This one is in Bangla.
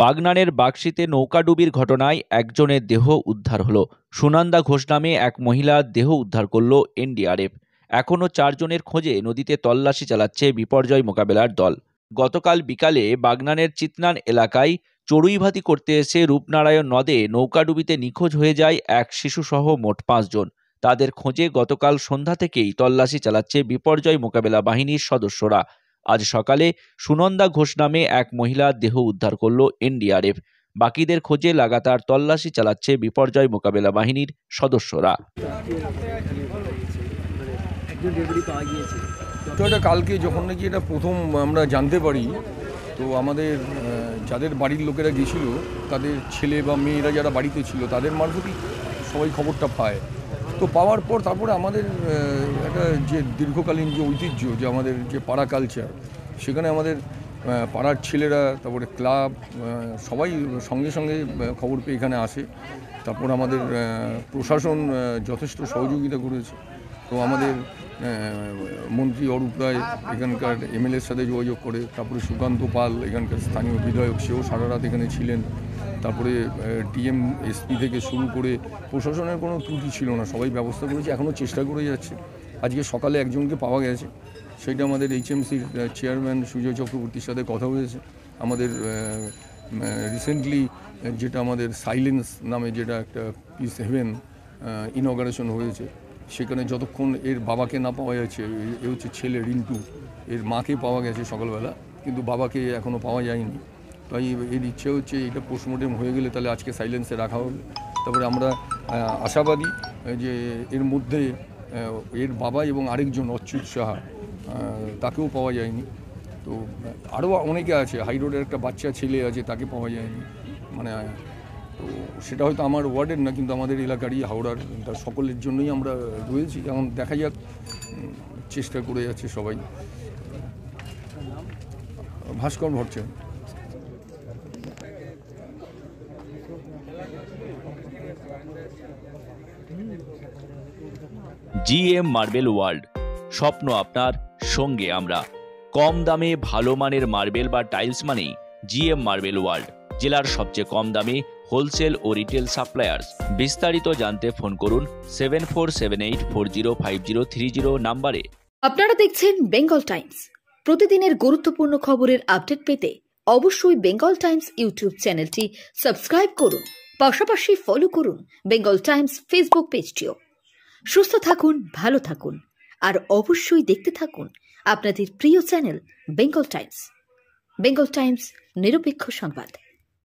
বাগনানের বাক্সিতে নৌকাডুবির ঘটনায় একজনের দেহ উদ্ধার হলো সুনন্দা ঘোষ নামে এক মহিলার দেহ উদ্ধার করল এনডিআরএফ এখনও চারজনের খোঁজে নদীতে তল্লাশি চালাচ্ছে বিপর্যয় মোকাবেলার দল গতকাল বিকালে বাগনানের চিতনান এলাকায় চড়ুইভাতি করতে এসে রূপনারায়ণ নদে নৌকাডুবিতে নিখোঁজ হয়ে যায় এক শিশুসহ মোট পাঁচজন তাদের খোঁজে গতকাল সন্ধ্যা থেকেই তল্লাশি চালাচ্ছে বিপর্যয় মোকাবেলা বাহিনীর সদস্যরা আজ সকালে সুনন্দা ঘোষ নামে এক মহিলার দেহ উদ্ধার করল এনডিআরএফ বাকিদের খোঁজে লাগাতার তল্লাশি চালাচ্ছে বিপর্যয় মোকাবেলা বাহিনীর সদস্যরা তো এটা কালকে যখন নাকি এটা প্রথম আমরা জানতে পারি তো আমাদের যাদের বাড়ির লোকেরা গেছিল তাদের ছেলে বা মেয়েরা যারা বাড়িতে ছিল তাদের মারফতই সবাই খবরটা পায় তো পাওয়ার পর তারপরে আমাদের একটা যে দীর্ঘকালীন যে ঐতিহ্য যে আমাদের যে পাড়া কালচার সেখানে আমাদের পাড়ার ছেলেরা তারপরে ক্লাব সবাই সঙ্গে সঙ্গে খবর পেয়ে এখানে আসে তারপর আমাদের প্রশাসন যথেষ্ট সহযোগিতা করেছে তো আমাদের মন্ত্রী অরূপ রায় এখানকার এমএলএর সাথে যোগাযোগ করে তারপরে সুকান্ত পাল এখানকার স্থানীয় বিধায়ক সেও সারা রাত এখানে ছিলেন তারপরে টিএম এসপি থেকে শুরু করে প্রশাসনের কোনো ত্রুটি ছিল না সবাই ব্যবস্থা করেছে এখনও চেষ্টা করে যাচ্ছে আজকে সকালে একজনকে পাওয়া গেছে সেটা আমাদের এইচএমসির চেয়ারম্যান সুজয় চক্রবর্তীর সাথে কথা হয়েছে আমাদের রিসেন্টলি যেটা আমাদের সাইলেন্স নামে যেটা একটা পিস হেভেন ইনগারেশন হয়েছে সেখানে যতক্ষণ এর বাবাকে না পাওয়া যাচ্ছে এ হচ্ছে ছেলে রিন্টু এর মাকে পাওয়া গেছে সকালবেলা কিন্তু বাবাকে এখনও পাওয়া যায়নি তাই এর ইচ্ছে হচ্ছে এটা পোস্টমর্টেম হয়ে গেলে তাহলে আজকে সাইলেন্সে রাখা হবে তারপরে আমরা আশাবাদী যে এর মধ্যে এর বাবা এবং আরেকজন অচ্যুত সাহা তাকেও পাওয়া যায়নি তো আরও অনেকে আছে হাইরোডের একটা বাচ্চা ছেলে আছে তাকে পাওয়া যায়নি মানে তো সেটা হয়তো আমার ওয়ার্ডের না কিন্তু আমাদের এলাকারই হাওড়ার তার সকলের জন্যই আমরা রয়েছি এখন দেখা যাক চেষ্টা করে যাচ্ছে সবাই ভাস্কর ভরছে জি এম মার্বেল ওয়ার্ল্ড স্বপ্ন আপনার সঙ্গে আমরা কম দামে ভালো মানের মার্বেল বা টাইলস মানেই জি এম মার্বেল ওয়ার্ল্ড জেলার সবচেয়ে কম দামে হোলসেল ও রিটেল সাপ্লায়ার্স বিস্তারিত জানতে ফোন করুন seven four seven eight four zero five zero three zero নাম্বারে আপনারা দেখছেন বেঙ্গল টাইমস প্রতিদিনের গুরুত্বপূর্ণ খবরের আপডেট পেতে অবশ্যই বেঙ্গল টাইমস ইউটিউব চ্যানেলটি সাবস্ক্রাইব করুন পাশাপাশি ফলো করুন বেঙ্গল টাইমস ফেসবুক পেজটিও সুস্থ থাকুন ভালো থাকুন আর অবশ্যই দেখতে থাকুন আপনাদের প্রিয় channel Bengal Times Bengal Times নিরপেক্ষ সংবাদ